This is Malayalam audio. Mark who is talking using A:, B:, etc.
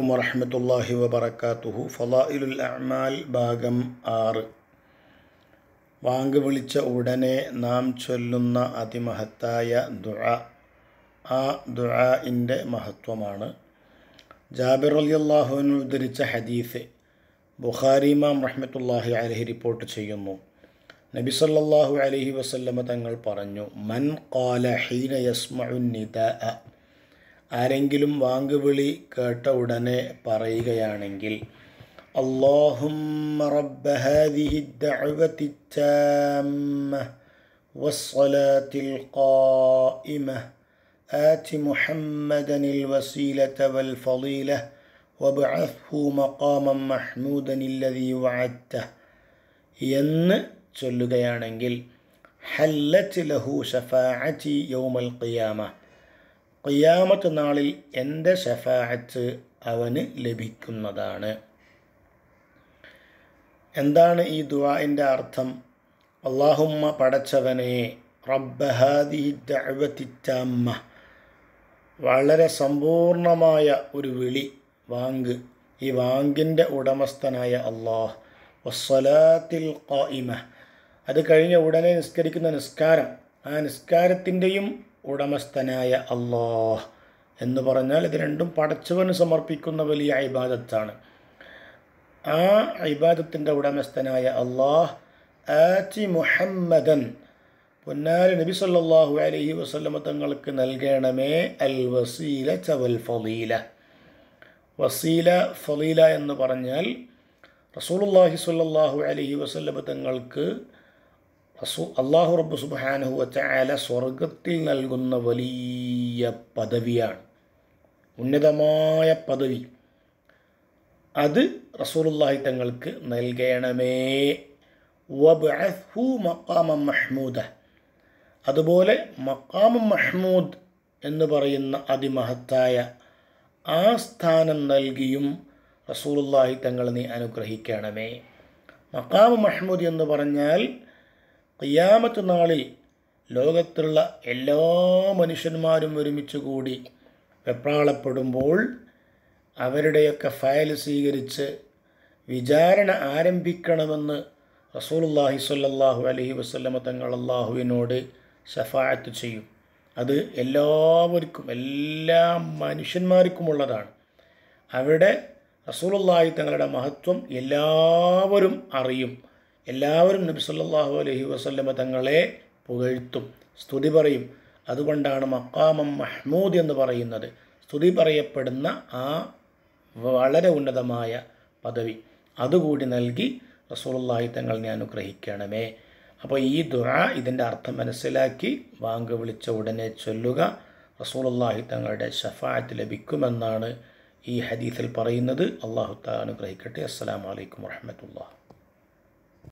A: ും വറഹമത്തല്ലാഹി വബർക്കാത്തുഹു ഫലാഇലുൽ അഹ്മാൽ ഭാഗം ആറ് വാങ്ക് വിളിച്ച ഉടനെ നാം ചൊല്ലുന്ന അതിമഹത്തായ ദുആ ആ ദുആഇൻ്റെ മഹത്വമാണ് ജാബിർ അലി അള്ളാഹുവിന് ഉദ്ധരിച്ച ഹദീസ് ബുഖാരി ഇമാം അലഹി റിപ്പോർട്ട് ചെയ്യുന്നു നബി സല്ലാഹു അലഹി വസല്ലമ തങ്ങൾ പറഞ്ഞു മൻ കാല ഹീന യസ്മഉൻ ആരെങ്കിലും വാങ്കുവിളി കേട്ട ഉടനെ പറയുകയാണെങ്കിൽ اللهم رب هذه الدعوة التامة والصلاة القائمة آت محمدا الوسيلة والفضيلة وابعثه مقاما محمودا الذي وعدته എന്ന് ചൊല്ലുകയാണെങ്കിൽ ഹല്ലറ്റ് ലഹു ഷഫാഅറ്റി യൗമൽ ഖിയാമ ഖിയാമത്ത് നാളിൽ എൻ്റെ ഷഫാഅത്ത് അവന് ലഭിക്കുന്നതാണ് എന്താണ് ഈ ദുവാൻ്റെ അർത്ഥം അള്ളാഹുമ്മ പടച്ചവനെ റബ്ബഹാദിറ്റാമ്മ വളരെ സമ്പൂർണമായ ഒരു വിളി വാങ്ക് ഈ വാങ്കിൻ്റെ ഉടമസ്ഥനായ അള്ളാഹ് വസ്സലാത്തിൽ ഖായിമ അത് കഴിഞ്ഞ ഉടനെ നിസ്കരിക്കുന്ന നിസ്കാരം ആ നിസ്കാരത്തിൻ്റെയും ഉടമസ്ഥനായ അള്ളാഹ് എന്ന് പറഞ്ഞാൽ ഇത് രണ്ടും പടച്ചവന് സമർപ്പിക്കുന്ന വലിയ ഇബാദത്താണ് ആ ഇബാദത്തിൻ്റെ ഉടമസ്ഥനായ അള്ളാഹ് ആറ്റി മുഹമ്മദൻ പൊന്നാല് നബി സല്ലാഹു അലഹി വസ്ലമ തങ്ങൾക്ക് നൽകണമേ അൽ വസീല ചവൽ ഫലീല വസീല ഫലീല എന്ന് പറഞ്ഞാൽ റസൂലുല്ലാഹി സല്ലാഹു അലഹി വസ്ലമ തങ്ങൾക്ക് അസു അള്ളാഹു സുബാനഹു വച്ചാല സ്വർഗത്തിൽ നൽകുന്ന വലിയ പദവിയാണ് ഉന്നതമായ പദവി അത് റസൂലുള്ളാഹി തങ്ങൾക്ക് നൽകണമേ വബ്അഹു മക്കാമ മഹ്മൂദ അതുപോലെ മക്കാമം മഹ്മൂദ് എന്ന് പറയുന്ന അതിമഹത്തായ ആ സ്ഥാനം നൽകിയും റസൂലുള്ളാഹി തങ്ങൾ നീ അനുഗ്രഹിക്കണമേ മക്കാമ മഹ്മൂദ് എന്ന് പറഞ്ഞാൽ അയ്യാമത്ത് നാളിൽ ലോകത്തുള്ള എല്ലാ മനുഷ്യന്മാരും ഒരുമിച്ച് കൂടി വെപ്രാളപ്പെടുമ്പോൾ അവരുടെയൊക്കെ ഫയൽ സ്വീകരിച്ച് വിചാരണ ആരംഭിക്കണമെന്ന് റസൂലുല്ലാഹി സ്വല്ലല്ലാഹു അലഹി വസ്ലമ തങ്ങൾ അള്ളാഹുവിനോട് ഷഫായത്ത് ചെയ്യും അത് എല്ലാവർക്കും എല്ലാ മനുഷ്യന്മാർക്കുമുള്ളതാണ് അവിടെ റസൂലുല്ലാഹി തങ്ങളുടെ മഹത്വം എല്ലാവരും അറിയും എല്ലാവരും നബി സല്ലാഹു അലഹി വസ്ല്ലമ തങ്ങളെ പുകഴ്ത്തും സ്തുതി പറയും അതുകൊണ്ടാണ് മക്കാമം മഹ്മൂദ് എന്ന് പറയുന്നത് സ്തുതി പറയപ്പെടുന്ന ആ വളരെ ഉന്നതമായ പദവി അതുകൂടി നൽകി റസൂലുള്ളാഹി തങ്ങൾ ഞാൻ അനുഗ്രഹിക്കണമേ അപ്പോൾ ഈ ദുആ ഇതിൻ്റെ അർത്ഥം മനസ്സിലാക്കി വാങ്ക് വിളിച്ച ഉടനെ ചൊല്ലുക റസൂലുള്ളാഹി തങ്ങളുടെ ഷഫായത്ത് ലഭിക്കുമെന്നാണ് ഈ ഹദീസിൽ പറയുന്നത് അള്ളാഹു താ അനുഗ്രഹിക്കട്ടെ വലൈക്കും വറഹമത്തുള്ള